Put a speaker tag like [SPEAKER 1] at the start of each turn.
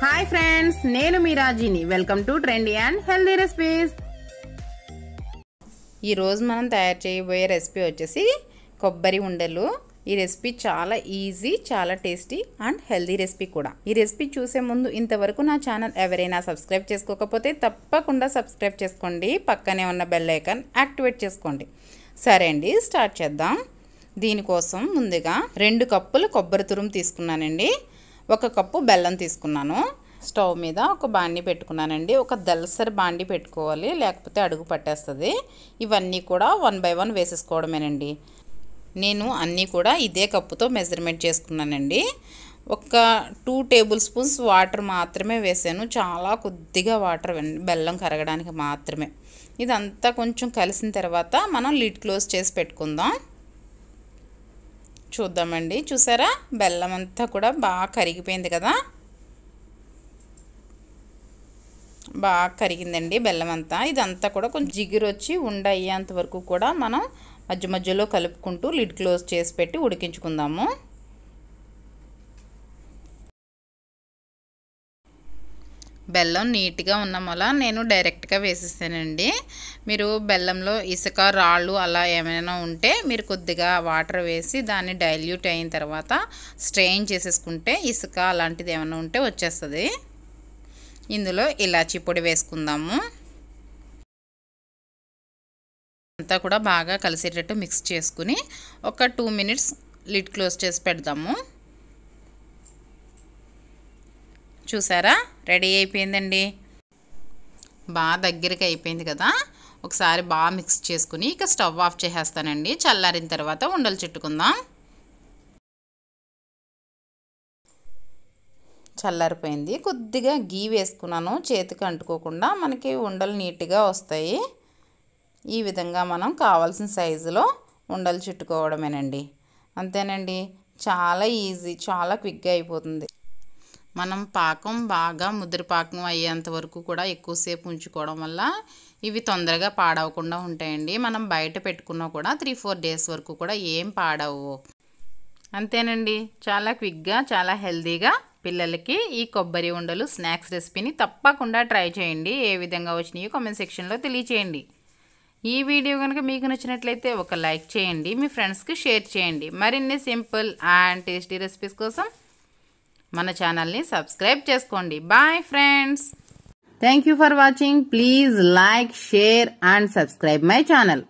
[SPEAKER 1] hi friends నేను మీ రాజీని welcome to trendy and healthy recipes ఈరోజు మనం తయారు చేయబోయే రెసిపీ వచ్చేసి కొబ్బరి ఉండలు ఈ రెసిపీ చాలా ఈజీ చాలా టేస్టీ అండ్ హెల్దీ రెసిపీ కూడా ఈ రెసిపీ చూసే ముందు ఇంతవరకు నా ఛానల్ ఎవరైనా సబ్స్క్రైబ్ చేసుకోకపోతే తప్పకుండా సబ్స్క్రైబ్ చేసుకోండి పక్కనే ఉన్న బెల్ ఐకాన్ యాక్టివేట్ చేసుకోండి సరే అండి స్టార్ట్ చేద్దాం దీనికోసం ముందుగా రెండు కప్పులు కొబ్బరి తురుము తీసుకున్నానండి ఒక కప్పు బెల్లం తీసుకున్నాను స్టవ్ మీద ఒక బాండి పెట్టుకున్నానండి ఒక దలసరి బాండి పెట్టుకోవాలి లేకపోతే అడుగు పట్టేస్తుంది ఇవన్నీ కూడా వన్ బై వన్ వేసేసుకోవడమేనండి నేను అన్నీ కూడా ఇదే కప్పుతో మెజర్మెంట్ చేసుకున్నానండి ఒక టూ టేబుల్ స్పూన్స్ వాటర్ మాత్రమే వేసాను చాలా కొద్దిగా వాటర్ బెల్లం కరగడానికి మాత్రమే ఇదంతా కొంచెం కలిసిన తర్వాత మనం లిడ్ క్లోజ్ చేసి పెట్టుకుందాం చూద్దామండి చూసారా బెల్లం అంతా కూడా బాగా కరిగిపోయింది కదా బాగా కరిగిందండి బెల్లం అంతా ఇదంతా కూడా కొంచెం జిగురు వచ్చి ఉండ అయ్యేంత వరకు కూడా మనం మధ్య మధ్యలో కలుపుకుంటూ లిడ్ క్లోజ్ చేసి పెట్టి ఉడికించుకుందాము బెల్లం నీట్గా ఉన్న మొల నేను డైరెక్ట్గా వేసేసానండి మీరు బెల్లంలో ఇసుక రాళ్ళు అలా ఏమైనా ఉంటే మీరు కొద్దిగా వాటర్ వేసి దాన్ని డైల్యూట్ అయిన తర్వాత స్ట్రెయిన్ చేసేసుకుంటే ఇసుక అలాంటిది ఏమైనా ఉంటే వచ్చేస్తుంది ఇందులో ఇలాచీ పొడి వేసుకుందాము అంతా కూడా బాగా కలిసేటట్టు మిక్స్ చేసుకుని ఒక టూ మినిట్స్ లిడ్ క్లోజ్ చేసి పెడదాము చూసారా రెడీ అయిపోయిందండి బాగా దగ్గరికి అయిపోయింది కదా ఒకసారి బాగా మిక్స్ చేసుకుని ఇక స్టవ్ ఆఫ్ చేసేస్తానండి చల్లారిన తర్వాత ఉండలు చుట్టుకుందాం చల్లారిపోయింది కొద్దిగా గీ వేసుకున్నాను చేతికి అంటుకోకుండా మనకి ఉండలు నీట్గా వస్తాయి ఈ విధంగా మనం కావాల్సిన సైజులో ఉండలు చుట్టుకోవడమేనండి అంతేనండి చాలా ఈజీ చాలా క్విక్గా అయిపోతుంది మనం పాకం బాగా ముద్ర పాకం అయ్యేంత వరకు కూడా ఎక్కువసేపు ఉంచుకోవడం వల్ల ఇవి తొందరగా పాడవకుండా ఉంటాయండి మనం బయట పెట్టుకున్నా కూడా త్రీ ఫోర్ డేస్ వరకు కూడా ఏం పాడవు అంతేనండి చాలా క్విక్గా చాలా హెల్తీగా పిల్లలకి ఈ కొబ్బరి ఉండలు స్నాక్స్ రెసిపీని తప్పకుండా ట్రై చేయండి ఏ విధంగా వచ్చినాయో కామెంట్ సెక్షన్లో తెలియచేయండి ఈ వీడియో కనుక మీకు నచ్చినట్లయితే ఒక లైక్ చేయండి మీ ఫ్రెండ్స్కి షేర్ చేయండి మరిన్ని సింపుల్ అండ్ టేస్టీ రెసిపీస్ కోసం మన ఛానల్ని సబ్స్క్రైబ్ చేసుకోండి bye friends thank you for watching please like share and subscribe my channel